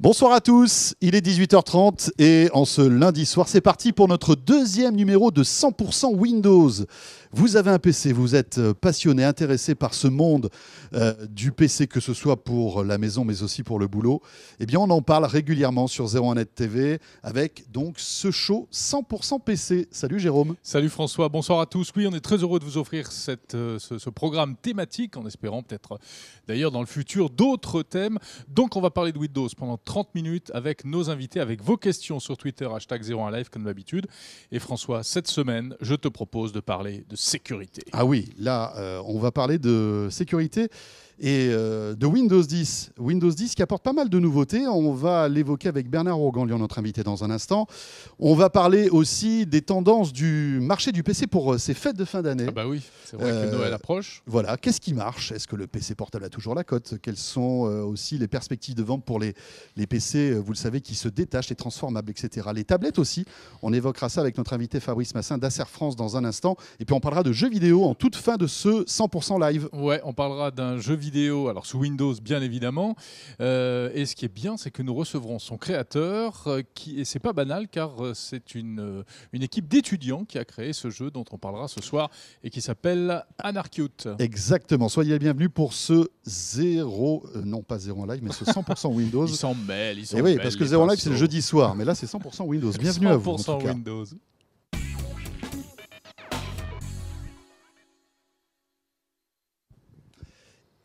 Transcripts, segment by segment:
Bonsoir à tous, il est 18h30 et en ce lundi soir, c'est parti pour notre deuxième numéro de 100% Windows. Vous avez un PC, vous êtes euh, passionné, intéressé par ce monde euh, du PC, que ce soit pour la maison mais aussi pour le boulot. Eh bien, on en parle régulièrement sur 01net TV avec donc ce show 100% PC. Salut Jérôme. Salut François, bonsoir à tous. Oui, on est très heureux de vous offrir cette, euh, ce, ce programme thématique en espérant peut-être d'ailleurs dans le futur d'autres thèmes. Donc, on va parler de Windows pendant 30 minutes avec nos invités, avec vos questions sur Twitter, hashtag 01Live comme d'habitude. Et François, cette semaine, je te propose de parler de sécurité. Ah oui, là, euh, on va parler de sécurité et euh, de Windows 10. Windows 10 qui apporte pas mal de nouveautés. On va l'évoquer avec Bernard Roganlian, notre invité, dans un instant. On va parler aussi des tendances du marché du PC pour euh, ces fêtes de fin d'année. Ah bah oui, c'est vrai que Noël euh, approche. Voilà, qu'est-ce qui marche Est-ce que le PC portable a toujours la cote Quelles sont aussi les perspectives de vente pour les, les PC, vous le savez, qui se détachent, les transformables, etc. Les tablettes aussi. On évoquera ça avec notre invité Fabrice Massin d'Acer France dans un instant. Et puis on parlera de jeux vidéo en toute fin de ce 100% live. Ouais, on parlera d'un jeu vidéo alors sous Windows bien évidemment. Euh, et ce qui est bien, c'est que nous recevrons son créateur, euh, qui, et c'est pas banal car euh, c'est une, une équipe d'étudiants qui a créé ce jeu dont on parlera ce soir et qui s'appelle Anarchute. Exactement, soyez les bienvenus pour ce 0, non pas 0 en live, mais ce 100% Windows. ils s'en mêlent, ils s'en Et oui, parce que zéro en live c'est le jeudi soir, mais là c'est 100% Windows. Bienvenue à vous. 100% Windows.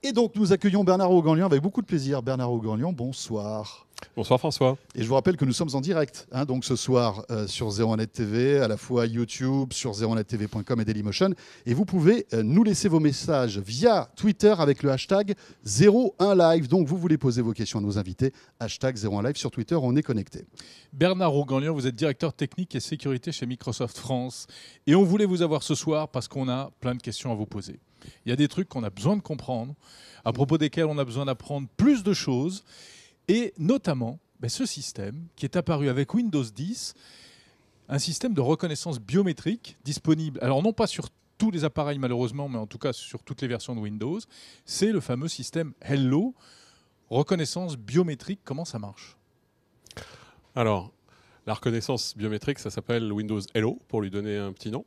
Et donc nous accueillons Bernard Auganlion avec beaucoup de plaisir. Bernard Auganlion, bonsoir. Bonsoir François. Et je vous rappelle que nous sommes en direct, hein, donc ce soir euh, sur 01net TV, à la fois YouTube, sur 01 TV.com et Dailymotion. Et vous pouvez euh, nous laisser vos messages via Twitter avec le hashtag 01live. Donc vous voulez poser vos questions à nos invités, hashtag 01live sur Twitter, on est connecté. Bernard Auganlion, vous êtes directeur technique et sécurité chez Microsoft France. Et on voulait vous avoir ce soir parce qu'on a plein de questions à vous poser. Il y a des trucs qu'on a besoin de comprendre, à propos desquels on a besoin d'apprendre plus de choses, et notamment ben, ce système qui est apparu avec Windows 10, un système de reconnaissance biométrique disponible, alors non pas sur tous les appareils malheureusement, mais en tout cas sur toutes les versions de Windows, c'est le fameux système Hello, reconnaissance biométrique, comment ça marche Alors, la reconnaissance biométrique, ça s'appelle Windows Hello, pour lui donner un petit nom.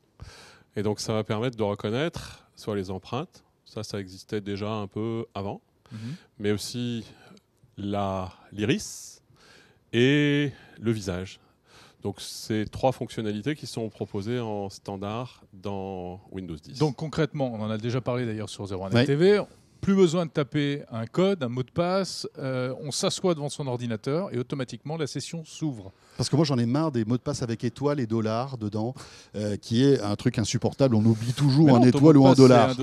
Et donc ça va permettre de reconnaître soit les empreintes, ça, ça existait déjà un peu avant, mhm. mais aussi l'iris et le visage. Donc, c'est trois fonctionnalités qui sont proposées en standard dans Windows 10. Donc, concrètement, on en a déjà parlé d'ailleurs sur 01 one TV plus besoin de taper un code, un mot de passe. Euh, on s'assoit devant son ordinateur et automatiquement la session s'ouvre. Parce que moi j'en ai marre des mots de passe avec étoiles et dollars dedans, euh, qui est un truc insupportable. On oublie toujours un étoile ou un dollar.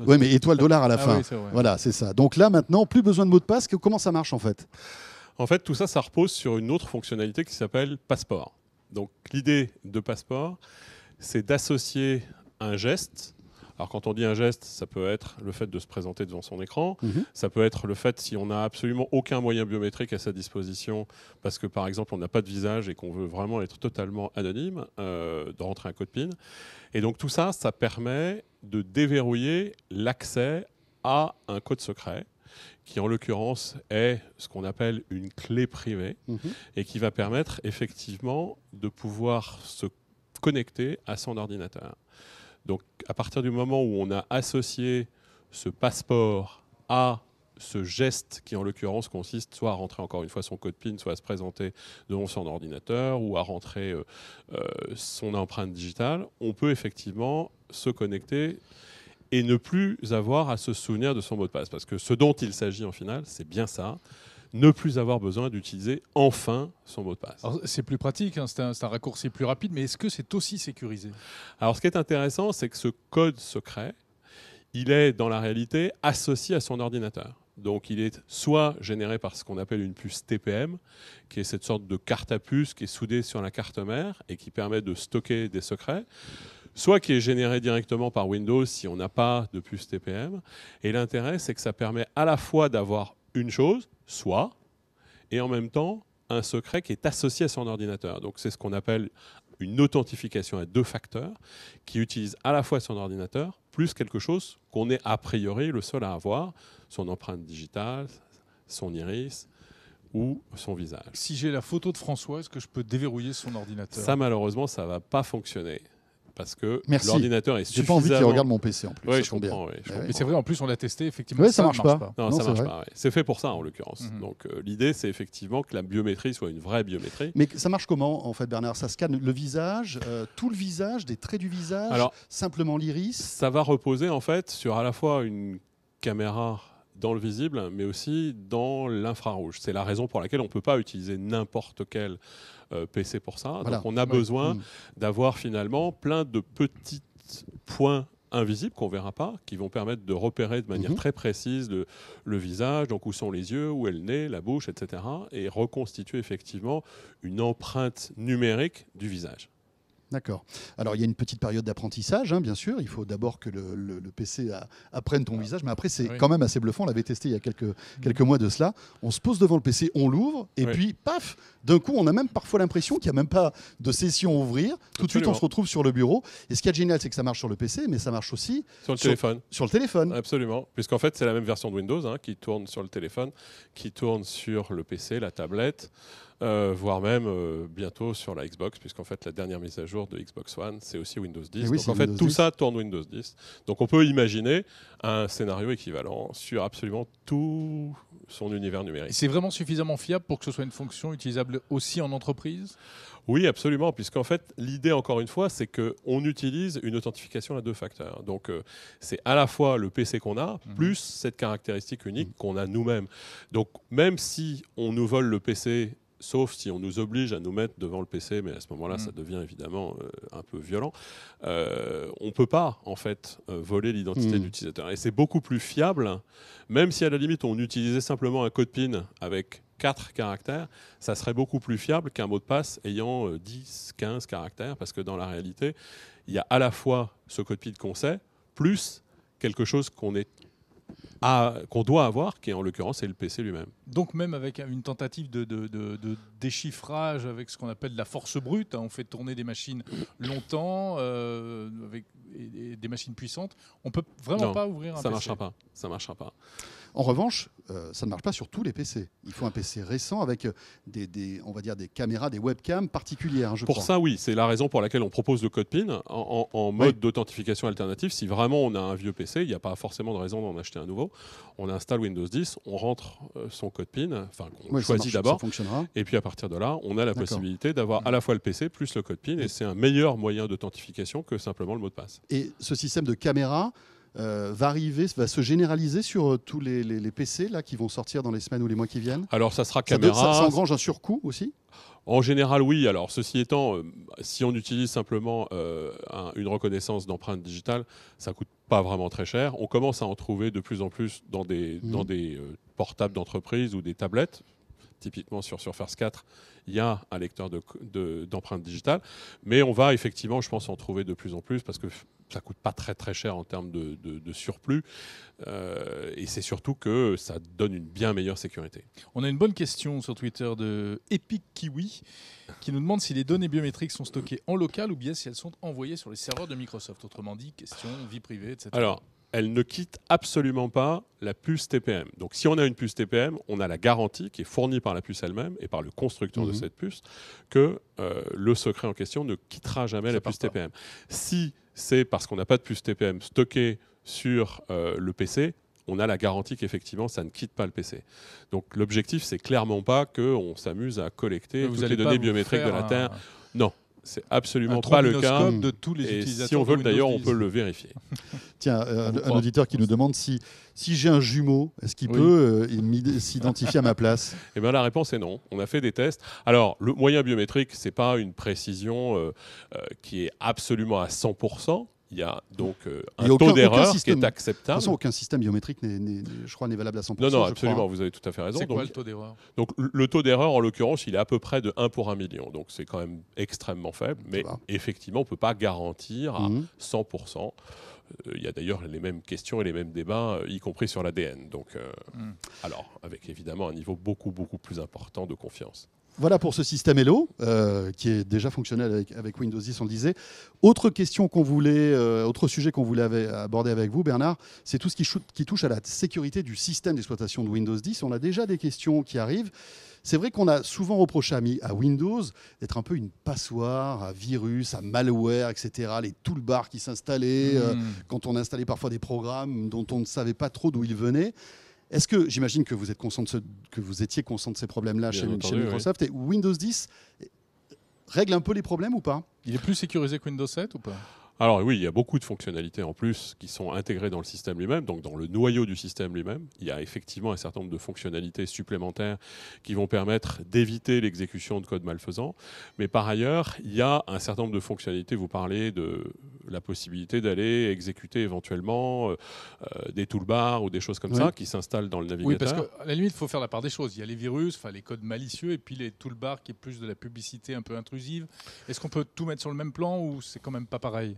Oui, mais étoile, dollar à la ah fin. voilà, c'est ça. Donc là maintenant, plus besoin de mot de passe. Comment ça marche en fait En fait, tout ça, ça repose sur une autre fonctionnalité qui s'appelle passeport. Donc l'idée de passeport, c'est d'associer un geste alors quand on dit un geste, ça peut être le fait de se présenter devant son écran, mhm. ça peut être le fait si on n'a absolument aucun moyen biométrique à sa disposition, parce que par exemple on n'a pas de visage et qu'on veut vraiment être totalement anonyme, euh, de rentrer un code PIN. Et donc tout ça, ça permet de déverrouiller l'accès à un code secret qui en l'occurrence est ce qu'on appelle une clé privée mhm. et qui va permettre effectivement de pouvoir se connecter à son ordinateur. Donc à partir du moment où on a associé ce passeport à ce geste qui en l'occurrence consiste soit à rentrer encore une fois son code PIN, soit à se présenter devant son ordinateur ou à rentrer euh, euh, son empreinte digitale, on peut effectivement se connecter et ne plus avoir à se souvenir de son mot de passe. Parce que ce dont il s'agit en final, c'est bien ça, ne plus avoir besoin d'utiliser enfin son mot de passe. C'est plus pratique, hein, c'est un, un, raccourci plus rapide, mais est-ce que c'est aussi sécurisé Alors ce qui est intéressant, c'est que ce code secret, il est dans la réalité associé à son ordinateur. Donc il est soit généré par ce qu'on appelle une puce TPM, qui est cette sorte de carte à puce qui est soudée sur la carte mère et qui permet de stocker des secrets, soit qui est généré directement par Windows si on n'a pas de puce TPM. Et l'intérêt, c'est que ça permet à la fois d'avoir une chose, soit, et en même temps un secret qui est associé à son ordinateur. Donc c'est ce qu'on appelle une authentification à deux facteurs qui utilise à la fois son ordinateur plus quelque chose qu'on est a priori le seul à avoir, son empreinte digitale, son iris ou son visage. Si j'ai la photo de François, est-ce que je peux déverrouiller son ordinateur Ça malheureusement, ça va pas fonctionner parce que l'ordinateur est suffisamment... J'ai pas envie qu'il regarde mon PC en plus. Oui, je comprends. Mais c'est vrai, en plus, on l'a testé, effectivement. ça, marche pas. Non, ça marche pas. C'est fait pour ça, en l'occurrence. Mhm. Donc, euh, l'idée, c'est effectivement que la biométrie soit une vraie biométrie. Mais ça marche comment, en fait, Bernard Ça scanne le visage, euh, tout le visage, des traits du visage, simplement l'iris Ça va reposer, en fait, sur à la fois une caméra dans le visible, mais aussi dans l'infrarouge. C'est la raison pour laquelle on ne peut pas utiliser n'importe quel euh, PC pour ça. on a besoin mm. d'avoir finalement plein de petits points invisibles qu'on ne verra pas, qui vont permettre de repérer de manière mm-hmm. très précise le, le, visage, donc où sont les yeux, où est le nez, la bouche, etc., et reconstituer effectivement une empreinte numérique du visage. D'accord. Alors, il y a une petite période d'apprentissage, hein, bien sûr. Il faut d'abord que le, PC apprenne ton ah. visage, mais après, c'est quand même assez bluffant. On l'avait testé il y a quelques, mm. mois de cela. On se pose devant le PC, on l'ouvre, et puis, paf, d'un coup, on a même parfois l'impression qu'il n'y a même pas de session à ouvrir. Tout de suite, on se retrouve sur le bureau. Et ce qui est génial, c'est que ça marche sur le PC, mais ça marche aussi sur le téléphone. Sur le téléphone. Absolument. Puisqu'en fait, c'est la même version de Windows hein, qui tourne sur le téléphone, qui tourne sur le PC, la tablette. Euh, voire même euh, bientôt sur la Xbox, puisqu'en fait la dernière mise à jour de Xbox One, c'est aussi Windows 10. Eh Donc en fait tout ça tourne Windows 10. Donc on peut imaginer un scénario équivalent sur absolument tout son univers numérique. C'est vraiment suffisamment fiable pour que ce soit une fonction utilisable aussi en entreprise oui, absolument, puisqu'en fait, l'idée, encore une fois, c'est qu'on utilise une authentification à deux facteurs. Donc, euh, c'est à la fois le PC qu'on a, mhm. plus cette caractéristique unique mm. qu'on a nous-mêmes. Donc, même si on nous vole le PC sauf si on nous oblige à nous mettre devant le PC, mais à ce moment-là, ça mm. devient évidemment euh, un peu violent. Euh, on ne peut pas, en fait, euh, voler l'identité mm. de l'utilisateur. Et c'est beaucoup plus fiable, même si à la limite, on utilisait simplement un code PIN avec quatre caractères, ça serait beaucoup plus fiable qu'un mot de passe ayant 10, 15 caractères, parce que dans la réalité, il y a à la fois ce code PIN qu'on sait, plus quelque chose qu'on est qu'on doit avoir, qui en l'occurrence c'est le PC lui-même. Donc même avec une tentative de, déchiffrage avec ce qu'on appelle la force brute, hein, on fait tourner des machines longtemps euh, avec des machines puissantes, on peut vraiment pas ouvrir un ça PC. marchera pas, ça marchera pas. En revanche, euh, ça ne marche pas sur tous les PC. Il faut un PC récent avec euh, des, on va dire des caméras, des webcams particulières. Hein, pour ça, oui, c'est la raison pour laquelle on propose le code PIN en, mode d'authentification alternative. Si vraiment on a un vieux PC, il n'y a pas forcément de raison d'en acheter un nouveau. On installe Windows 10, on rentre euh, son code PIN, enfin on choisit d'abord, et puis à partir de là, on a la possibilité d'avoir à la fois le PC plus le code PIN, et c'est un meilleur moyen d'authentification que simplement le mot de passe. Et ce système de caméra euh, va arriver, va se généraliser sur euh, tous les, PC là, qui vont sortir dans les semaines ou les mois qui viennent Alors ça sera caméra. Ça, engrange un surcoût aussi en général, oui. Alors, ceci étant, euh, si on utilise simplement une reconnaissance d'empreinte digitale, ça coûte pas vraiment très cher. On commence à en trouver de plus en plus dans des, mmh. dans des portables d'entreprise ou des tablettes typiquement sur Surface 4, il y a un lecteur d'empreintes digitales. Mais on va effectivement, je pense, en trouver de plus en plus parce que ça coûte pas très très cher en termes de, surplus euh, et c'est surtout que ça donne une bien meilleure sécurité. On a une bonne question sur Twitter de Epic Kiwi qui nous demande si les données biométriques sont stockées en local ou bien si elles sont envoyées sur les serveurs de Microsoft. Autrement dit, question vie privée, etc. Alors elle ne quitte absolument pas la puce TPM. Donc si on a une puce TPM, on a la garantie qui est fournie par la puce elle-même et par le constructeur de mhm. cette puce que euh, le secret en question ne quittera jamais la puce TPM. Si c'est parce qu'on n'a pas de puce TPM stockée sur euh, le PC, on a la garantie qu'effectivement ça ne quitte pas le PC. Donc l'objectif c'est clairement pas qu'on s'amuse à collecter vous toutes les données biométriques de la Terre. Non, c'est absolument pas le cas. De tous les et si on veut d'ailleurs, on peut le vérifier. Euh, ah, un, auditeur qui nous demande si, si j'ai un jumeau, est-ce qu'il peut euh, s'identifier à ma place Eh bien, la réponse est non. On a fait des tests. Alors, le moyen biométrique, ce n'est pas une précision euh, qui est absolument à 100%. Il y a donc un taux d'erreur qui est acceptable. De toute façon, aucun système biométrique, je crois, n'est valable à 100%. Non, non, absolument, vous avez tout à fait raison. C'est quoi le taux d'erreur Donc, le taux d'erreur, en l'occurrence, il est à peu près de 1 pour 1 million. Donc, c'est quand même extrêmement faible. Mais effectivement, on ne peut pas garantir à 100%. Mhm. Euh, il y a d'ailleurs les mêmes questions et les mêmes débats, euh, y compris sur l'ADN. Donc, euh, hmm. alors, avec évidemment un niveau beaucoup, beaucoup plus important de confiance. Voilà pour ce système Hello, qui est déjà fonctionnel avec, Windows 10, on le disait. Autre question qu'on voulait, autre sujet qu'on voulait aborder avec vous, Bernard, c'est tout ce qui, qui, touche à la sécurité du système d'exploitation de Windows 10. On a déjà des questions qui arrivent. C'est vrai qu'on a souvent reproché à, Windows d'être un peu une passoire à virus, à malware, etc. Les toolbars qui s'installaient, euh, hmm. quand on installait parfois des programmes dont on ne savait pas trop d'où ils venaient. Est-ce que, j'imagine que, vous êtes conscient de que vous étiez conscient de ces problèmes-là chez, Microsoft, et Windows 10 euh, règle un peu les problèmes ou pas Il est plus sécurisé que Windows 7 ou pas alors oui, il y a beaucoup de fonctionnalités en plus qui sont intégrées dans le système lui-même, donc dans le noyau du système lui-même. Il y a effectivement un certain nombre de fonctionnalités supplémentaires qui vont permettre d'éviter l'exécution de codes malfaisants. Mais par ailleurs, il y a un certain nombre de fonctionnalités. Vous parlez de la possibilité d'aller exécuter éventuellement euh, euh, des toolbar ou des choses comme ça qui s'installent dans le navigateur. Oui, parce qu'à la limite, il faut faire la part des choses. Il y a les virus, enfin les codes malicieux, et puis les toolbars qui est plus de la publicité un peu intrusive. Est-ce qu'on peut tout mettre sur le même plan ou c'est quand même pas pareil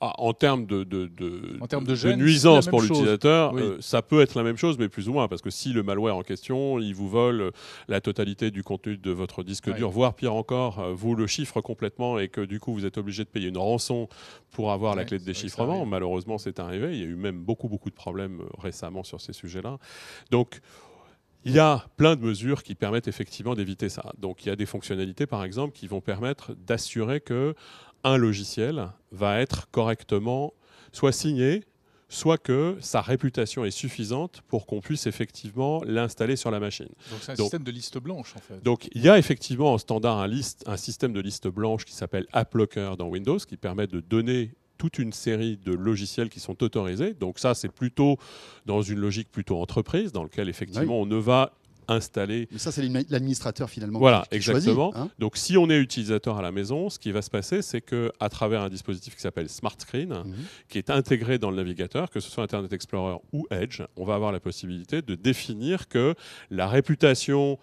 ah, en termes de, de, nuisance pour l'utilisateur, euh, ça peut être la même chose, mais plus ou moins, parce que si le malware en question, il vous vole euh, la totalité du contenu de votre disque dur, voire pire encore, euh, vous le chiffre complètement et que du coup vous êtes obligé de payer une rançon pour avoir la clé de déchiffrement, malheureusement c'est arrivé, il y a eu même beaucoup beaucoup de problèmes récemment sur ces sujets-là. Donc, il y a plein de mesures qui permettent effectivement d'éviter ça. Donc il y a des fonctionnalités, par exemple, qui vont permettre d'assurer que un logiciel va être correctement soit signé, soit que sa réputation est suffisante pour qu'on puisse effectivement l'installer sur la machine. Donc c'est un système de liste blanche en fait. Donc il y a effectivement en standard un, système de liste blanche qui s'appelle AppLocker dans Windows qui permet de donner toute une série de logiciels qui sont autorisés. Donc ça, c'est plutôt dans une logique plutôt entreprise, dans laquelle effectivement on ne va installer. Mais ça, c'est l'administrateur finalement. Voilà, exactement. Hein. Donc, si on est utilisateur à la maison, ce qui va se passer, c'est que à travers un dispositif qui s'appelle Smart Screen, mhm. qui est intégré dans le navigateur, que ce soit Internet Explorer ou Edge, on va avoir la possibilité de définir que la réputation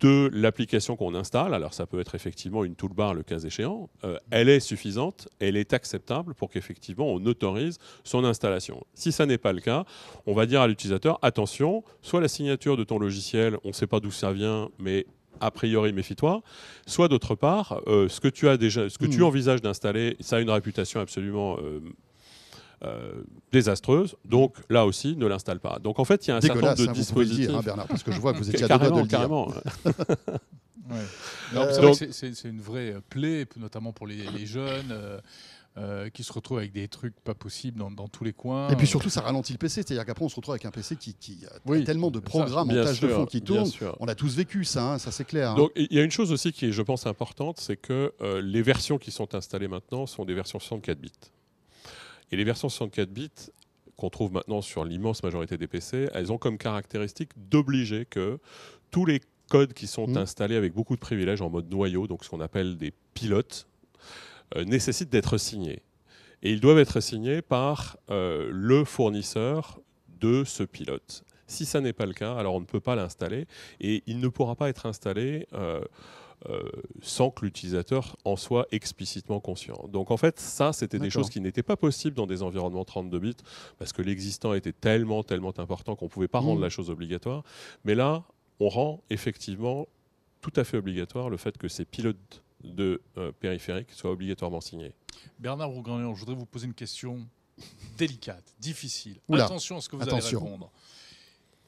de l'application qu'on installe, alors ça peut être effectivement une toolbar le cas échéant, euh, elle est suffisante, elle est acceptable pour qu'effectivement on autorise son installation. Si ça n'est pas le cas, on va dire à l'utilisateur, attention, soit la signature de ton logiciel, on ne sait pas d'où ça vient, mais a priori méfie-toi, soit d'autre part, euh, ce que tu as déjà, ce que tu hmm. envisages d'installer, ça a une réputation absolument euh, euh, désastreuse. Donc là aussi, ne l'installe pas. Donc en fait, il y a un certain nombre de hein, dispositifs. dire, Bernard, parce que je vois que vous étiez à deux de le carrément. c'est une vraie euh, plaie, notamment pour les, jeunes. Euh, qui se retrouvent avec des trucs pas possibles dans, tous les coins. Et puis surtout, ça ralentit le PC. C'est-à-dire qu'après, on se retrouve avec un PC qui, qui a tellement de programmes en tâche de fond qui tournent. On a tous vécu ça, hein, ça c'est clair. Hein. Donc il y a une chose aussi qui est, je pense, importante c'est que les versions qui sont installées maintenant sont des versions 64 bits. Et les versions 64 bits qu'on trouve maintenant sur l'immense majorité des PC, elles ont comme caractéristique d'obliger que tous les codes qui sont mm. installés avec beaucoup de privilèges en mode noyau, donc ce qu'on appelle des pilotes, euh, nécessitent d'être signés. Et ils doivent être signés par euh, le fournisseur de ce pilote. Si ça n'est pas le cas, alors on ne peut pas l'installer et il ne pourra pas être installé. Euh, euh, sans que l'utilisateur en soit explicitement conscient. Donc en fait, ça, c'était des choses qui n'étaient pas possibles dans des environnements 32 bits, parce que l'existant était tellement, tellement important qu'on ne pouvait pas rendre mm. la chose obligatoire. Mais là, on rend effectivement tout à fait obligatoire le fait que ces pilotes de euh, périphériques soient obligatoirement signés. Bernard Rougrignon, je voudrais vous poser une question délicate, difficile. Attention à ce que vous allez répondre.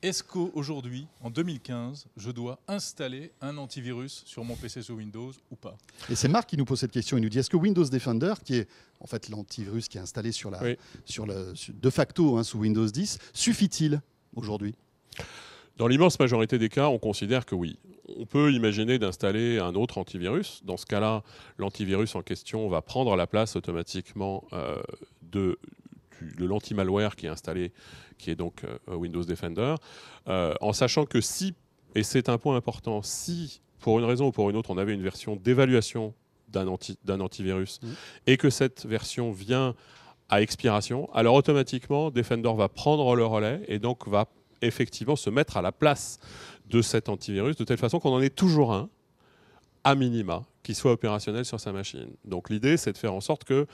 Est-ce qu'aujourd'hui, en 2015, je dois installer un antivirus sur mon PC sous Windows ou pas Et c'est Marc qui nous pose cette question. Il nous dit est-ce que Windows Defender, qui est en fait l'antivirus qui est installé sur la, sur de facto hein, sous Windows 10, suffit-il aujourd'hui Dans l'immense majorité des cas, on considère que oui. On peut imaginer d'installer un autre antivirus. Dans ce cas-là, l'antivirus en question va prendre la place automatiquement euh, de le l'anti-malware qui est installé, qui est donc euh, euh, Windows Defender, euh, en sachant que si, et c'est un point important, si pour une raison ou pour une autre, on avait une version d'évaluation d'un antivirus mmh. et que cette version vient à expiration, alors automatiquement, Defender va prendre le relais et donc va effectivement se mettre à la place de cet antivirus de telle façon qu'on en ait toujours un à minima, qui soit opérationnel sur sa machine. Donc l'idée, c'est de faire en sorte que,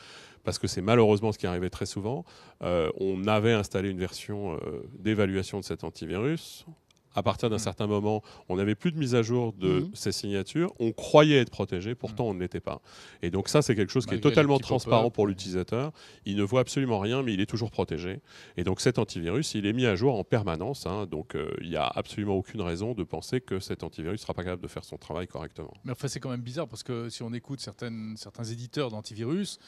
parce que c'est malheureusement ce qui arrivait très souvent, euh, on avait installé une version euh, d'évaluation de cet antivirus, à partir d'un mm. certain moment, on n'avait plus de mise à jour de mm. ces signatures. On croyait être protégé, pourtant on ne l'était pas. Et donc ça, c'est quelque chose qui est totalement transparent pour l'utilisateur. Il ne voit absolument rien, mais il est toujours protégé. Et donc cet antivirus, il est mis à jour en permanence. Hein. donc euh, il n'y a absolument aucune raison de penser que cet antivirus ne sera pas capable de faire son travail correctement. Mais enfin, c'est quand même bizarre parce que si on écoute certains éditeurs d'antivirus,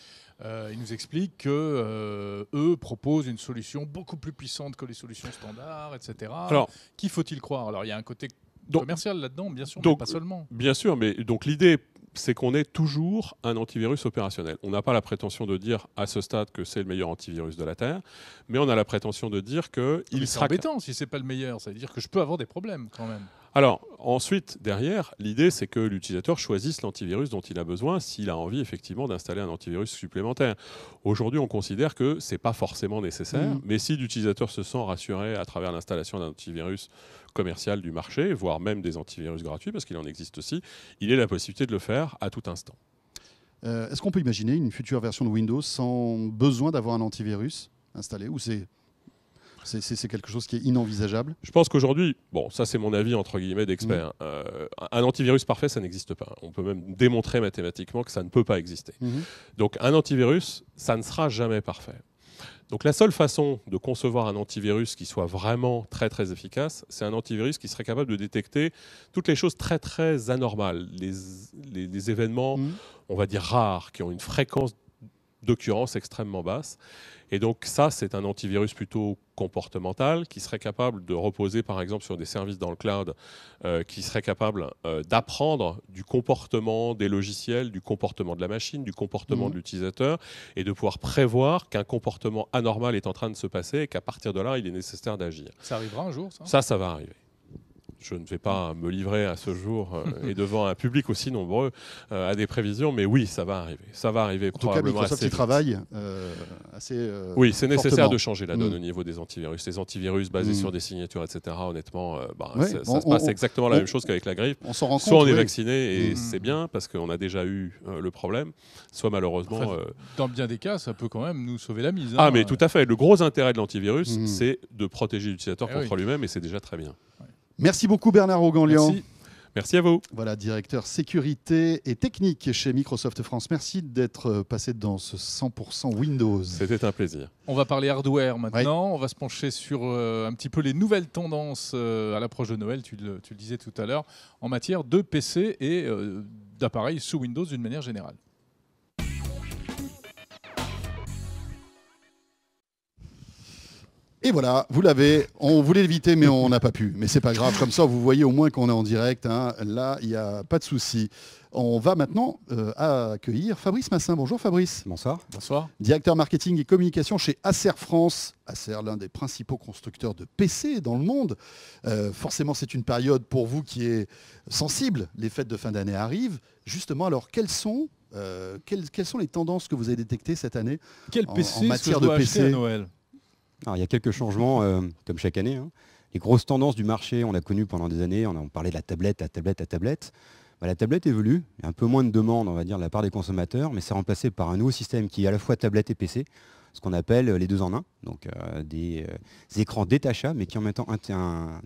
euh, il ils nous explique que euh, eux proposent une solution beaucoup plus puissante que les solutions standards, etc. Alors, qui faut-il croire Alors, il y a un côté commercial là-dedans, bien sûr, mais pas seulement. Bien sûr, mais donc l'idée c'est qu'on est toujours un antivirus opérationnel. On n'a pas la prétention de dire à ce stade que c'est le meilleur antivirus de la Terre, mais on a la prétention de dire que il sera. compétent, embêtant si c'est pas le meilleur, ça veut dire que je peux avoir des problèmes quand même. Alors, ensuite, derrière, l'idée, c'est que l'utilisateur choisisse l'antivirus dont il a besoin s'il a envie effectivement d'installer un antivirus supplémentaire. Aujourd'hui, on considère que ce n'est pas forcément nécessaire, mm. mais si l'utilisateur se sent rassuré à travers l'installation d'un antivirus commercial du marché, voire même des antivirus gratuits, parce qu'il en existe aussi, il est la possibilité de le faire à tout instant. Euh, est-ce qu'on peut imaginer une future version de Windows sans besoin d'avoir un antivirus installé ou c'est c'est quelque chose qui est inenvisageable Je pense qu'aujourd'hui, bon, ça c'est mon avis entre guillemets d'expert, mhm. euh, un antivirus parfait, ça n'existe pas. On peut même démontrer mathématiquement que ça ne peut pas exister. Mhm. Donc un antivirus, ça ne sera jamais parfait. Donc la seule façon de concevoir un antivirus qui soit vraiment très très efficace, c'est un antivirus qui serait capable de détecter toutes les choses très très anormales, les, événements, mhm. on va dire, rares, qui ont une fréquence d'occurrence extrêmement basse. Et donc ça, c'est un antivirus plutôt comportemental qui serait capable de reposer par exemple sur des services dans le cloud, euh, qui serait capable euh, d'apprendre du comportement des logiciels, du comportement de la machine, du comportement mmh. de l'utilisateur, et de pouvoir prévoir qu'un comportement anormal est en train de se passer et qu'à partir de là, il est nécessaire d'agir. Ça arrivera un jour, ça Ça, ça va arriver je ne vais pas me livrer à ce jour euh, et devant un public aussi nombreux euh, à des prévisions, mais oui, ça va arriver. Ça va arriver en probablement tout cas, assez vite. travaille euh, assez. oui, c'est nécessaire de changer la donne au mm. niveau des antivirus. Les antivirus basés mm. sur des signatures, etc. Honnêtement, bah, ça, se passe exactement la même chose qu'avec la grippe. On s'en rend Soit on est vacciné et mm. c'est bien parce qu'on a déjà eu le problème. Soit malheureusement. dans bien des cas, ça peut quand même nous sauver la mise. Ah, hein. mais tout à fait. Le gros intérêt de l'antivirus, c'est de protéger l'utilisateur eh contre lui-même et c'est déjà très bien. Merci beaucoup Bernard Auganlian. Merci. à vous. Voilà, directeur sécurité et technique chez Microsoft France. Merci d'être euh, passé dans ce 100% Windows. C'était un plaisir. On va parler hardware maintenant. On va se pencher sur euh, un petit peu les nouvelles tendances euh, à l'approche de Noël, tu le, disais tout à l'heure, en matière de PC et d'appareils sous Windows d'une manière générale. Et voilà, vous l'avez. On voulait l'éviter, mais on n'a pas pu. Mais c'est pas grave. Comme ça, vous voyez au moins qu'on est en direct. Hein. Là, il n'y a pas de souci. On va maintenant euh, accueillir Fabrice Massin. Bonjour Fabrice. Bonsoir. Bonsoir. Directeur marketing et communication chez Acer France. Acer, l'un des principaux constructeurs de PC dans le monde. Euh, forcément, c'est une période pour vous qui est sensible. Les fêtes de fin d'année arrivent. Justement, alors, quelles sont, euh, les tendances que vous avez détectées cette année en, matière de PC Noël il y a quelques changements, euh, comme chaque année. Hein. Les grosses tendances du marché, on a connu pendant des années. On, parlait de la tablette, la tablette, à tablette. Bah, la tablette évolue. Il y a un peu moins de demande, on va dire, de la part des consommateurs, mais c'est remplacé par un nouveau système qui est à la fois tablette et PC, ce qu'on appelle euh, les deux en un, donc euh, des, écrans détachables, mais qui en même temps un,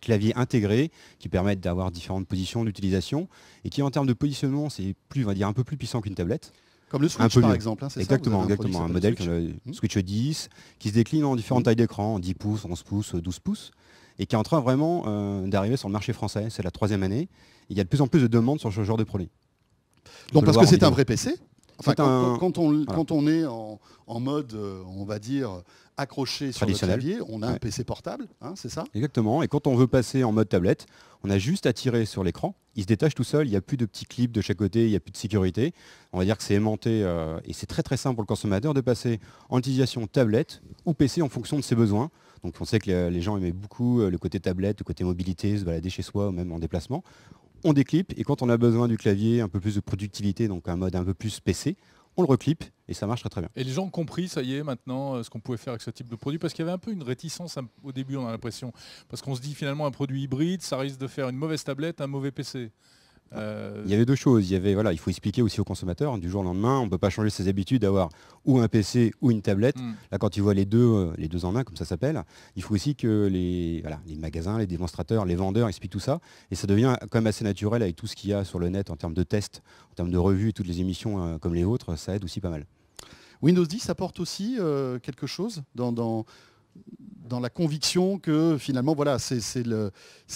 clavier intégré, qui permettent d'avoir différentes positions d'utilisation, et qui en termes de positionnement, c'est plus, va dire, un peu plus puissant qu'une tablette. Comme le Switch, un peu par exemple. Hein, exactement, exactement. Un, modèle que comme le hmm. Switch 10, qui se décline en différentes hmm. tailles d'écran, 10 pouces, 11 pouces, 12 pouces, et qui est en train vraiment euh, d'arriver sur le marché français. C'est la troisième année. Il y a de plus en plus de demandes sur ce genre de produit. Donc parce que c'est un vrai PC quand, on, quand, on, est en, mode, euh, on va dire, accroché sur le clavier, on a un PC portable, hein, c'est ça Exactement. Et quand on veut passer en mode tablette, on a juste à tirer sur l'écran. Il se détache tout seul, il n'y a plus de petits clips de chaque côté, il n'y a plus de sécurité. On va dire que c'est aimanté euh, et c'est très très simple pour le consommateur de passer en utilisation tablette ou PC en fonction de ses besoins. Donc on sait que les gens aimaient beaucoup euh, le côté tablette, le côté mobilité, se balader chez soi ou même en déplacement on déclipe et quand on a besoin du clavier, un peu plus de productivité, donc un mode un peu plus PC, on le reclipe et ça marche très très bien. Et les gens ont compris, ça y est, maintenant, euh, ce qu'on pouvait faire avec ce type de produit, parce qu'il y avait un peu une réticence au début, on a l'impression, parce qu'on se dit finalement un produit hybride, ça risque de faire une mauvaise tablette, un mauvais PC. Euh, il y avait deux choses. Il, y avait, voilà, il faut expliquer aussi aux consommateurs, du jour au lendemain, on ne peut pas changer ses habitudes d'avoir ou un PC ou une tablette. Hmm. Là, quand tu vois les deux, euh, les deux en main comme ça s'appelle, il faut aussi que les, les magasins, les démonstrateurs, les vendeurs expliquent tout ça. Et ça devient quand même assez naturel avec tout ce qu'il y a sur le net en termes de tests, en termes de revues, toutes les émissions euh, comme les autres, ça aide aussi pas mal. Windows 10 apporte aussi quelque chose dans, dans la conviction que finalement, voilà, c'est le,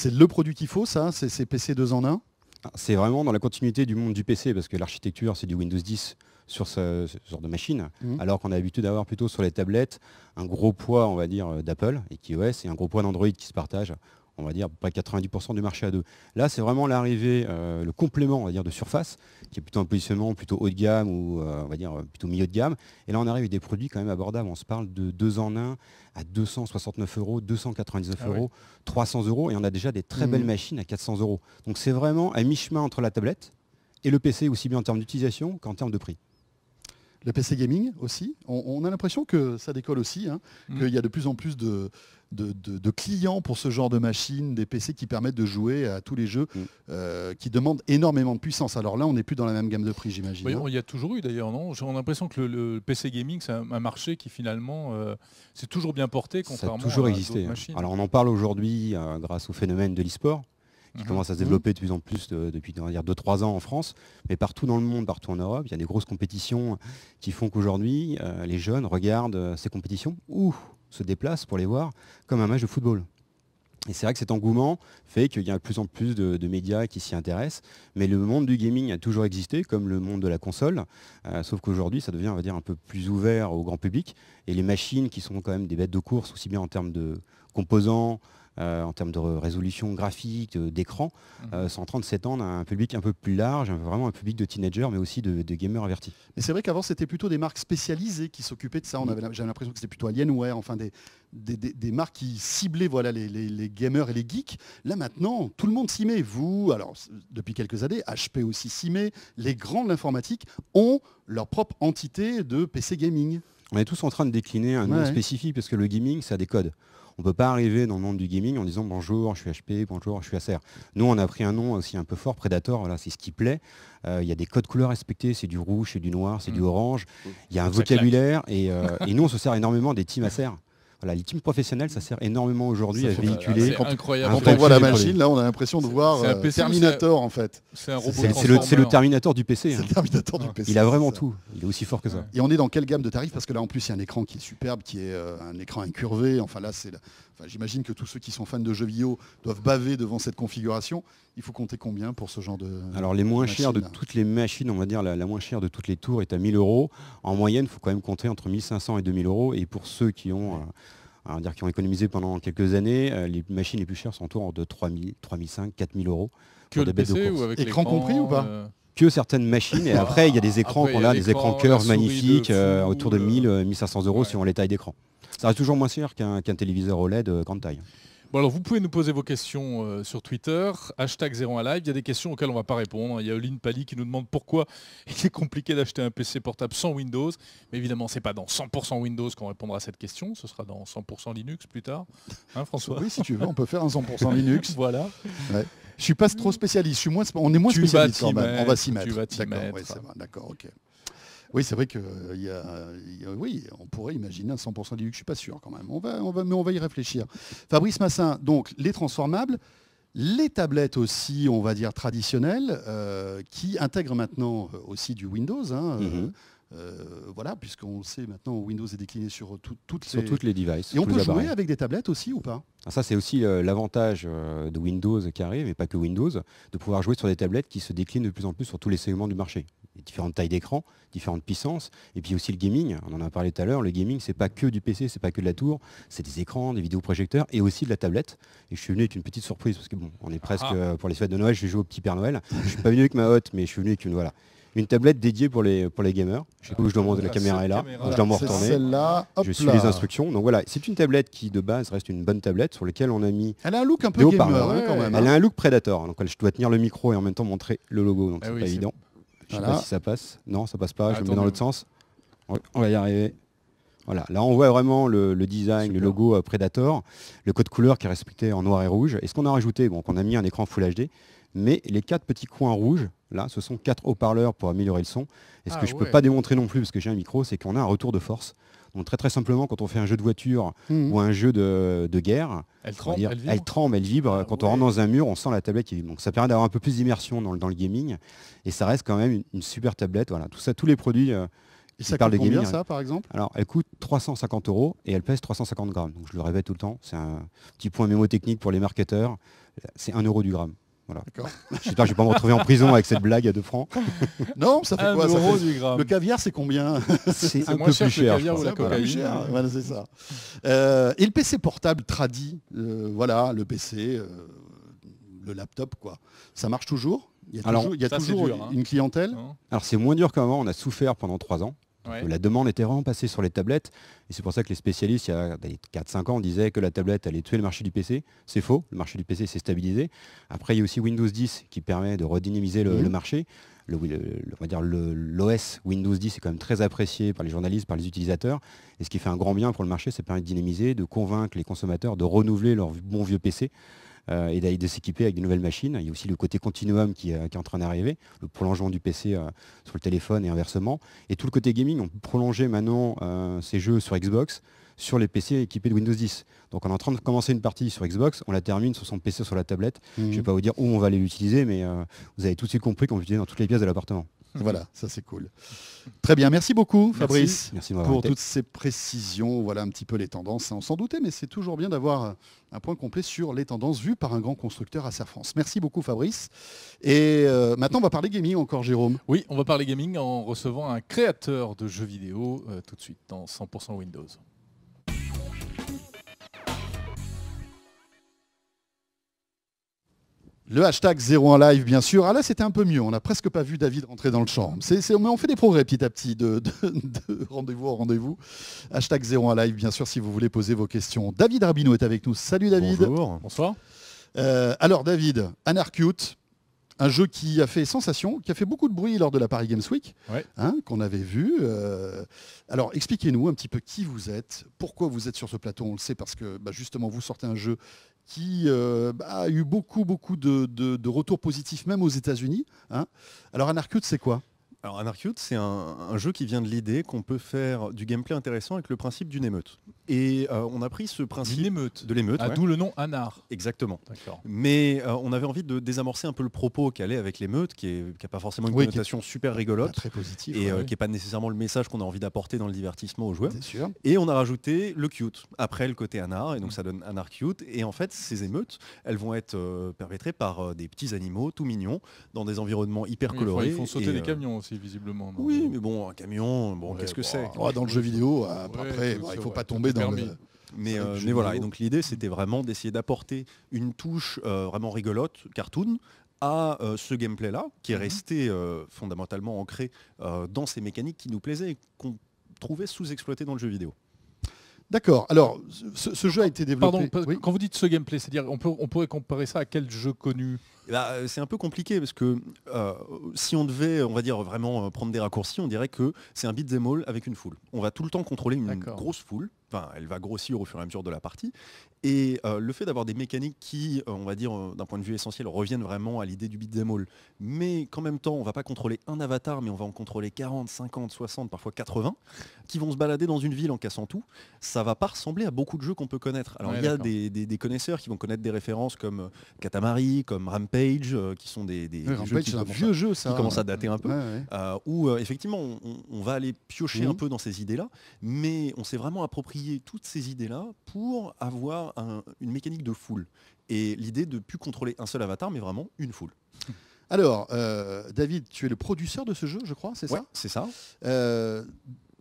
le produit qu'il faut, ça, hein, c'est PC deux en un ah, c'est vraiment dans la continuité du monde du PC, parce que l'architecture, c'est du Windows 10 sur ce, genre de machine, mhm. alors qu'on a l'habitude d'avoir plutôt sur les tablettes un gros poids, on va dire, euh, d'Apple et iOS et un gros poids d'Android qui se partagent on va dire, pas 90% du marché à deux. Là, c'est vraiment l'arrivée, euh, le complément, on va dire, de surface, qui est plutôt un positionnement plutôt haut de gamme ou, euh, on va dire, euh, plutôt milieu de gamme. Et là, on arrive avec des produits quand même abordables. On se parle de deux en un à 269 euros, 299 ah euros, 300 euros. Et on a déjà des très belles mmh. machines à 400 euros. Donc, c'est vraiment à mi-chemin entre la tablette et le PC, aussi bien en termes d'utilisation qu'en termes de prix. Le PC gaming aussi. On, a l'impression que ça décolle aussi, hein, mm. qu'il y a de plus en plus de, clients pour ce genre de machines, des PC qui permettent de jouer à tous les jeux mm. euh, qui demandent énormément de puissance. Alors là, on n'est plus dans la même gamme de prix, j'imagine. Oui, hein. Il y a toujours eu d'ailleurs, non J'ai l'impression que le, PC gaming, c'est un, marché qui finalement s'est euh, toujours bien porté, contrairement ça a toujours existé. Hein. Alors on en parle aujourd'hui euh, grâce au phénomène de l'e-sport qui mhm. commence à se développer de plus en plus euh, depuis 2-3 ans en France, mais partout dans le monde, partout en Europe, il y a des grosses compétitions qui font qu'aujourd'hui, euh, les jeunes regardent euh, ces compétitions ou se déplacent pour les voir comme un match de football. Et c'est vrai que cet engouement fait qu'il y a de plus en plus de, médias qui s'y intéressent. Mais le monde du gaming a toujours existé, comme le monde de la console. sauf qu'aujourd'hui, ça devient, va dire, un peu plus ouvert au grand public. Et les machines, qui sont quand même des bêtes de course, aussi bien en termes de composants, euh, en termes de résolution graphique, d'écran. 137 mhm. euh, ans, on a un public un peu plus large, vraiment un public de teenagers, mais aussi de, gamers avertis. Mais c'est vrai qu'avant, c'était plutôt des marques spécialisées qui s'occupaient de ça. Mm. j'avais l'impression que c'était plutôt Alienware, enfin des, des, marques qui ciblaient voilà, les, gamers et les geeks. Là maintenant, tout le monde s'y met. Vous, alors depuis quelques années, HP aussi s'y met. Les grands de l'informatique ont leur propre entité de PC gaming. On est tous en train de décliner un nom spécifique parce que le gaming, ça décode. On ne peut pas arriver dans le monde du gaming en disant bonjour, je suis HP, bonjour, je suis Acer. Nous, on a pris un nom aussi un peu fort, Predator, voilà, c'est ce qui plaît. Euh, il y a des codes couleurs respectés, c'est du rouge, c'est du noir, c'est du mm. orange. Mm. Il y a un vocabulaire et, euh, et, nous, on se sert énormément des teams Acer. Voilà, les teams professionnels, ça sert énormément aujourd'hui à véhiculer. Quand, incroyable. on voit la machine, là, on a l'impression de voir euh, Terminator, en fait. C'est le, Terminator du PC. Le hein. Terminator du PC. Il a vraiment tout. Il est aussi fort que ça. Et on est dans quelle gamme de tarifs Parce que là, en plus, il y a un écran qui est superbe, qui est euh, un écran incurvé. Enfin, là, c'est J'imagine que tous ceux qui sont fans de jeux vidéo doivent baver devant cette configuration. Il faut compter combien pour ce genre de. Alors, les moins chères de toutes les machines, on va dire la, moins chère de toutes les tours est à 1000 euros. En moyenne, il faut quand même compter entre 1500 et 2000 euros. Et pour ceux qui ont. Euh, ont économisé pendant quelques années, euh, les machines les plus chères sont autour de 3000, 4 4000 euros. Que des PC de Ou avec écran compris ou pas euh, Que certaines machines. Et ah, après, il y a des écrans qu'on a, des écrans curves magnifiques, autour de 1000, 1500 euros si on les taille d'écran. Ça reste toujours moins cher qu'un téléviseur OLED euh, grande taille. Bon alors vous pouvez nous poser vos questions euh, sur Twitter, hashtag 01 live, il y a des questions auxquelles on ne va pas répondre. Hein. Il y a Oline Pali qui nous demande pourquoi il est compliqué d'acheter un PC portable sans Windows. Mais évidemment, ce n'est pas dans 100% Windows qu'on répondra à cette question, ce sera dans 100% Linux plus tard. Hein, François Oui, si tu veux, on peut faire un 100% Linux. voilà. Ouais. Je suis pas trop spécialiste, suis moins, on est moins spécialiste on va s'y mettre. Tu vas t'y mettre. D'accord, ok. Oui, c'est vrai que euh, oui, on pourrait imaginer un 100% déduit. Je ne suis pas sûr quand même. On va, mais on va y réfléchir. Fabrice Massin, donc les transformables, les tablettes aussi, on va dire traditionnelles, euh, qui intègrent maintenant euh, aussi du Windows. Hein, mhm. voilà, puisqu'on sait maintenant, Windows est décliné sur toutes, les... toutes les devices. Et on peut jouer avec des tablettes aussi ou pas ah, Ça, c'est aussi l'avantage de Windows qui arrive, pas que Windows, de pouvoir jouer sur des tablettes qui se déclinent de plus en plus sur tous les segments du marché différentes tailles d'écran, différentes puissances, et puis aussi le gaming, on en a parlé tout à l'heure, le gaming c'est pas que du PC, c'est pas que de la tour, c'est des écrans, des vidéoprojecteurs et aussi de la tablette. Et je suis venu avec une petite surprise, parce que bon, on est presque ah. euh, pour les fêtes de Noël, je joue au petit Père Noël. je suis pas venu avec ma hotte, mais je suis venu avec une voilà. Une tablette dédiée pour les, pour les gamers. Je sais pas où je dois la, la ah, caméra est là, je dois m'en retourner. Là, je suis les instructions. Donc voilà, c'est une tablette qui de base reste une bonne tablette sur laquelle on a mis. Elle a un look un peu gamer, quand même. Elle hein. a un look Predator. Donc je dois tenir le micro et en même temps montrer le logo, donc eh c'est pas évident. Je ne sais pas si ça passe. Non, ça passe pas. je me mets dans l'autre sens. On va y arriver. Voilà, là on voit vraiment le, design, le logo euh, Predator, le code couleur qui est respecté en noir et rouge. Et ce qu'on a rajouté, bon, qu'on a mis un écran Full HD, mais les quatre petits coins rouges, là, ce sont quatre haut-parleurs pour améliorer le son. Et ce ah que je ne peux pas démontrer non plus, parce que j'ai un micro, c'est qu'on a un retour de force. Donc très très simplement, quand on fait un jeu de voiture mmh. ou un jeu de, guerre, elle tremble, elle, vibre. Ah quand on rentre dans un mur, on sent la tablette qui vibre. Donc ça permet d'avoir un peu plus d'immersion dans, dans, le gaming. Et ça reste quand même une, super tablette. Voilà, tout ça, tous les produits. Euh, qui et de gaming, ça par exemple Alors elle coûte 350 euros et elle pèse 350 grammes. Donc je le répète tout le temps, c'est un petit point mémotechnique pour les marketeurs, c'est 1 euro du gramme. Voilà. Je ne vais pas me retrouver en prison avec cette blague à 2 francs. Non, ça fait quoi Le caviar, c'est combien C'est un peu plus cher. c'est ça. Euh, et le PC portable tradit, euh, voilà, le PC, euh, le laptop, quoi. Ça marche toujours il y a toujours, hein. une clientèle. Alors c'est moins dur qu'avant, on a souffert pendant 3 ans. La demande était vraiment passée sur les tablettes. Et c'est pour ça que les spécialistes, il y a 4-5 ben, ans, disaient que la tablette allait tuer le marché du PC. C'est faux. Le marché du PC s'est stabilisé. Après, il y a aussi Windows 10 qui permet de redynamiser le, mhm. marché. dire l'OS Windows 10 est quand même très apprécié par les journalistes, par les utilisateurs. Et ce qui fait un grand bien pour le marché, c'est permet de dynamiser, de convaincre les consommateurs de renouveler leur bon vieux PC. Euh, et d'aller de s'équiper avec de nouvelles machines. Il y a aussi le côté continuum qui, euh, est en train d'arriver, le prolongement du PC euh, sur le téléphone et inversement. Et tout le côté gaming, on peut prolonger maintenant ces jeux sur Xbox sur les PC équipés de Windows 10. Donc on est en train de commencer une partie sur Xbox, on la termine sur son PC sur la tablette. Je ne mhm. vais pas vous dire où on va aller l'utiliser, mais vous avez tout de suite compris qu'on l'utilise dans toutes les pièces de l'appartement. voilà, ça c'est cool. Très bien, merci beaucoup Fabrice pour toutes ces précisions. Voilà un petit peu les tendances, hein. on s'en doutait, mais c'est toujours bien d'avoir un point complet sur les tendances vues par un grand constructeur à sa France. Merci beaucoup Fabrice. Et euh, maintenant on va parler gaming encore Jérôme. Oui, on va parler gaming en recevant un créateur de jeux vidéo euh, tout de suite dans 100% Windows. Le hashtag 01 live, bien sûr. Ah là, c'était un peu mieux. On n'a presque pas vu David rentrer dans le champ. mais on fait des progrès petit à petit de, rendez-vous en rendez-vous. Hashtag 01 live, bien sûr, si vous voulez poser vos questions. David Rabineau est avec nous. Salut David. Bonjour. Bonsoir. Euh, alors David, Anarchute, un jeu qui a fait sensation, qui a fait beaucoup de bruit lors de la Paris Games Week, hein, qu'on avait vu. Euh, alors expliquez-nous un petit peu qui vous êtes, pourquoi vous êtes sur ce plateau. On le sait parce que bah, justement vous sortez un jeu qui euh, bah, a eu beaucoup, beaucoup de, retours positifs, même aux États-Unis. Alors hein. Alors, Anarchute, c'est quoi alors Anarchute, c'est un, jeu qui vient de l'idée qu'on peut faire du gameplay intéressant avec le principe d'une émeute. Et euh, on a pris ce principe de l'émeute. Ah, d'où le nom Anar. Exactement. Mais euh, on avait envie de désamorcer un peu le propos qu'elle est avec l'émeute, qui n'a pas forcément une connotation super rigolote. très Et euh, qui n'est pas nécessairement le message qu'on a envie d'apporter dans le divertissement aux joueurs. Et on a rajouté le cute, après le côté Anar, et donc mm. ça donne Anar Et en fait, ces émeutes, elles vont être perpétrées par des petits animaux tout mignons, dans des environnements hyper colorés. Ils font sauter des camions aussi visiblement. oui, mais bon, un camion, bon, qu'est-ce que bah, c'est Dans le jeu vidéo, euh, après, bah, il ne faut pas tomber dans le. Mais, euh, mais voilà, et donc l'idée c'était vraiment d'essayer d'apporter une touche euh, vraiment rigolote, cartoon, à ce gameplay-là, qui est mhm. resté fondamentalement ancré dans ces mécaniques qui nous plaisaient et qu'on trouvait sous-exploitées dans le jeu vidéo. D'accord. Alors, ce, jeu a été développé. Pardon, quand vous dites ce gameplay, c'est-à-dire qu'on on pourrait comparer ça à quel jeu connu eh ben, euh, c'est un peu compliqué parce que euh, si on devait, on va dire, vraiment euh, prendre des raccourcis, on dirait que c'est un beat'em all avec une foule. On va tout le temps contrôler une grosse foule. Enfin, elle va grossir au fur et à mesure de la partie. Et le fait d'avoir des mécaniques qui, on va dire, d'un point de vue essentiel, reviennent vraiment à l'idée du beat'em all, mais qu'en même temps, on ne va pas contrôler un avatar, mais on va en contrôler 40, 50, 60, parfois 80, qui vont se balader dans une ville en cassant tout, ça ne va pas ressembler à beaucoup de jeux qu'on peut connaître. Alors, il y a des, des, connaisseurs qui vont connaître des références comme Katamari, comme Rampage, euh, qui sont des, des, jeux qui, vieux ça. qui hein. commencent à dater un peu, euh, où euh, effectivement on, va aller piocher mhm. un peu dans ces idées-là, mais on s'est vraiment approprié toutes ces idées-là pour avoir une mécanique de foule et l'idée de plus contrôler un seul avatar, mais vraiment une foule. Alors, David, tu es le producteur de ce jeu, je crois, c'est ça C'est ça.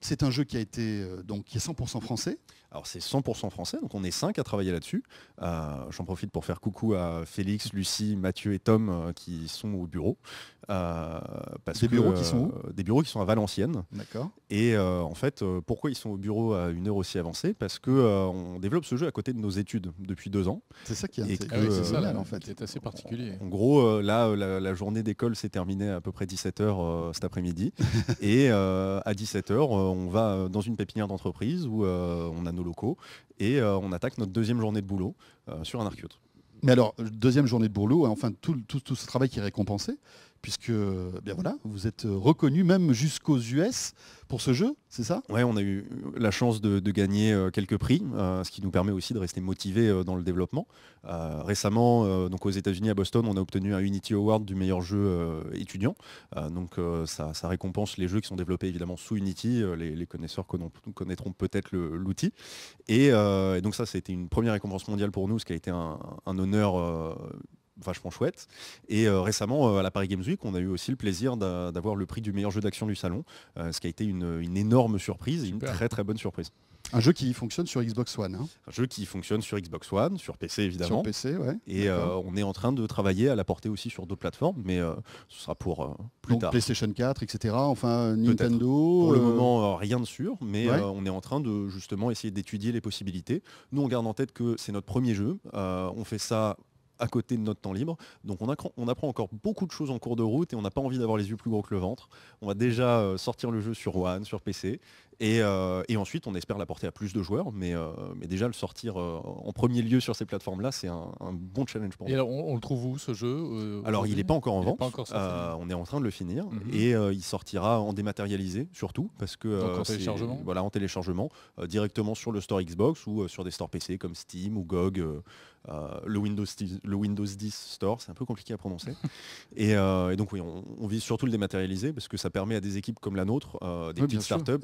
C'est un jeu qui a été euh, donc qui est 100% français. Alors c'est 100% français, donc on est cinq à travailler là-dessus. Euh, j'en profite pour faire coucou à Félix, Lucie, Mathieu et Tom euh, qui sont au bureau. parce des bureaux qui sont où Des bureaux qui sont à Valenciennes. D'accord. Et en fait, pourquoi ils sont au bureau à une heure aussi avancée Parce que on développe ce jeu à côté de nos études depuis deux ans. C'est ça qui est, en fait. assez particulier. En, gros, là, la journée d'école s'est terminée à peu près 17h cet après-midi. et à 17h, on va euh, dans une pépinière d'entreprise où euh, on a nos locaux et euh, on attaque notre deuxième journée de boulot sur un arcute. Mais alors, deuxième journée de boulot, enfin, tout, ce travail qui est récompensé puisque euh, bien voilà, vous êtes euh, reconnu même jusqu'aux US pour ce jeu, c'est ça Oui, on a eu euh, la chance de, gagner quelques prix, ce qui nous permet aussi de rester motivés dans le développement. récemment, donc aux États-Unis à Boston, on a obtenu un Unity Award du meilleur jeu étudiant. donc ça, récompense les jeux qui sont développés évidemment sous Unity. Les, connaisseurs connaîtront peut-être l'outil. Et, donc ça, c'était une première récompense mondiale pour nous, ce qui a été un honneur vachement chouette. Et euh, récemment, euh, à la Paris Games Week, on a eu aussi le plaisir d'avoir le prix du meilleur jeu d'action du salon, euh, ce qui a été une, énorme surprise, une très très bonne surprise. Un jeu qui fonctionne sur Xbox One. Hein. Un jeu qui fonctionne sur Xbox One, sur PC évidemment. Sur PC, ouais. Et on est en train de travailler à la portée aussi sur d'autres plateformes, mais ce sera pour plus PlayStation 4, etc. Enfin, Nintendo. Pour le moment, rien de sûr, mais on est en train de justement essayer d'étudier les possibilités. Nous, on garde en tête que c'est notre premier jeu. on fait ça à côté de notre temps libre. Donc on, apprend, encore beaucoup de choses en cours de route et on n'a pas envie d'avoir les yeux plus gros que le ventre. On va déjà euh, sortir le jeu sur One, sur PC. Euh, et, ensuite, on espère l'apporter à plus de joueurs, mais, euh, déjà le sortir euh, en premier lieu sur ces plateformes-là, c'est un, bon challenge pour nous. Et alors, on, le trouve où ce jeu Alors, il n'est pas encore en vente. on est en train de le finir mhm. et il sortira en dématérialisé surtout parce que en téléchargement. Voilà, en téléchargement directement sur le store Xbox ou sur des stores PC comme Steam ou GOG. le, Windows, le Windows 10 Store, c'est un peu compliqué à prononcer. et, donc oui, on, vise surtout le dématérialisé parce que ça permet à des équipes comme la nôtre, des petites startups,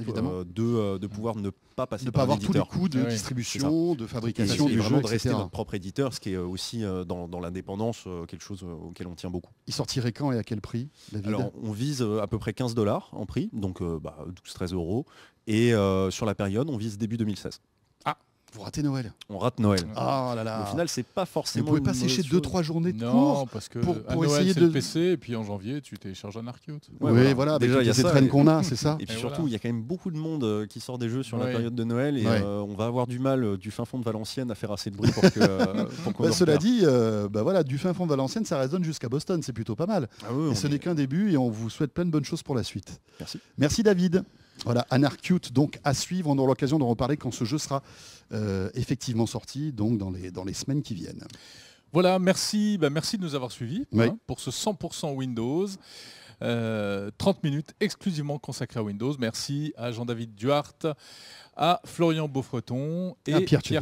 euh, de, pouvoir ne pas passer ne pas avoir tous les coûts de distribution, de fabrication du vraiment de rester notre propre éditeur, ce qui est aussi euh, dans, l'indépendance euh, quelque chose auquel on tient beaucoup. Il sortirait quand et à quel prix on vise à peu près 15 dollars en prix, donc 12-13 bah, euros. Et sur la période, on vise début 2016. Vous ratez Noël. On rate Noël. Ah oh là là. Au final, c'est pas forcément. Vous pouvez pas sécher 2 trois journées de non, parce que pour, Noël, essayer de. Le PC, et puis en janvier, tu télécharges un Arceus. oui, voilà. Déjà, il y a ces traînes qu'on a, c'est ça. Et puis surtout, il y a quand même beaucoup de monde euh, qui sort des jeux sur la période de Noël et euh, on va avoir du mal euh, du fin fond de Valenciennes à faire assez de bruit pour que. Bah, cela dit, bah, voilà, du fin fond de Valenciennes, ça résonne jusqu'à Boston, c'est plutôt pas mal. Ah et ce n'est qu'un début et on vous souhaite plein de bonnes choses pour la suite. Merci. Merci David. Voilà, Anarchute, donc à suivre, on aura l'occasion d'en reparler quand ce jeu sera euh, effectivement sorti, donc dans les, dans les semaines qui viennent. Voilà, merci, bah, merci de nous avoir suivis hein, pour ce 100% Windows. 30 euh, minutes exclusivement consacrées à Windows. Merci à Jean-David Duarte, à Florian Beaufreton et Pierre, Pierre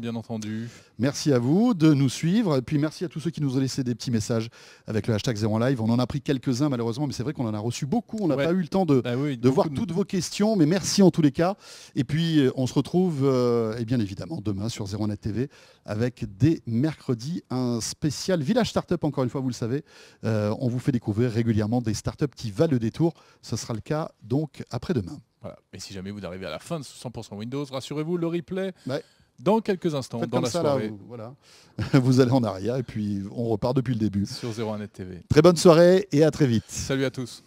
bien entendu. Merci à vous de nous suivre. Et puis merci à tous ceux qui nous ont laissé des petits messages avec le hashtag 0 Live. On en a pris quelques-uns malheureusement, mais c'est vrai qu'on en a reçu beaucoup. On n'a pas eu le temps de, bah voir toutes vos questions, mais merci en tous les cas. Et puis on se retrouve euh, et bien évidemment demain sur net TV avec dès mercredi un spécial Village Startup. Encore une fois, vous le savez, euh, on vous fait découvrir régulièrement des startups qui valent le détour. Ce sera le cas donc après-demain. Et si jamais vous arrivez à la fin de 100% Windows, rassurez-vous, le replay. Dans quelques instants, dans la soirée. vous, voilà. vous allez en arrière et puis on repart depuis le début. Sur 01 TV. Très bonne soirée et à très vite. Salut à tous.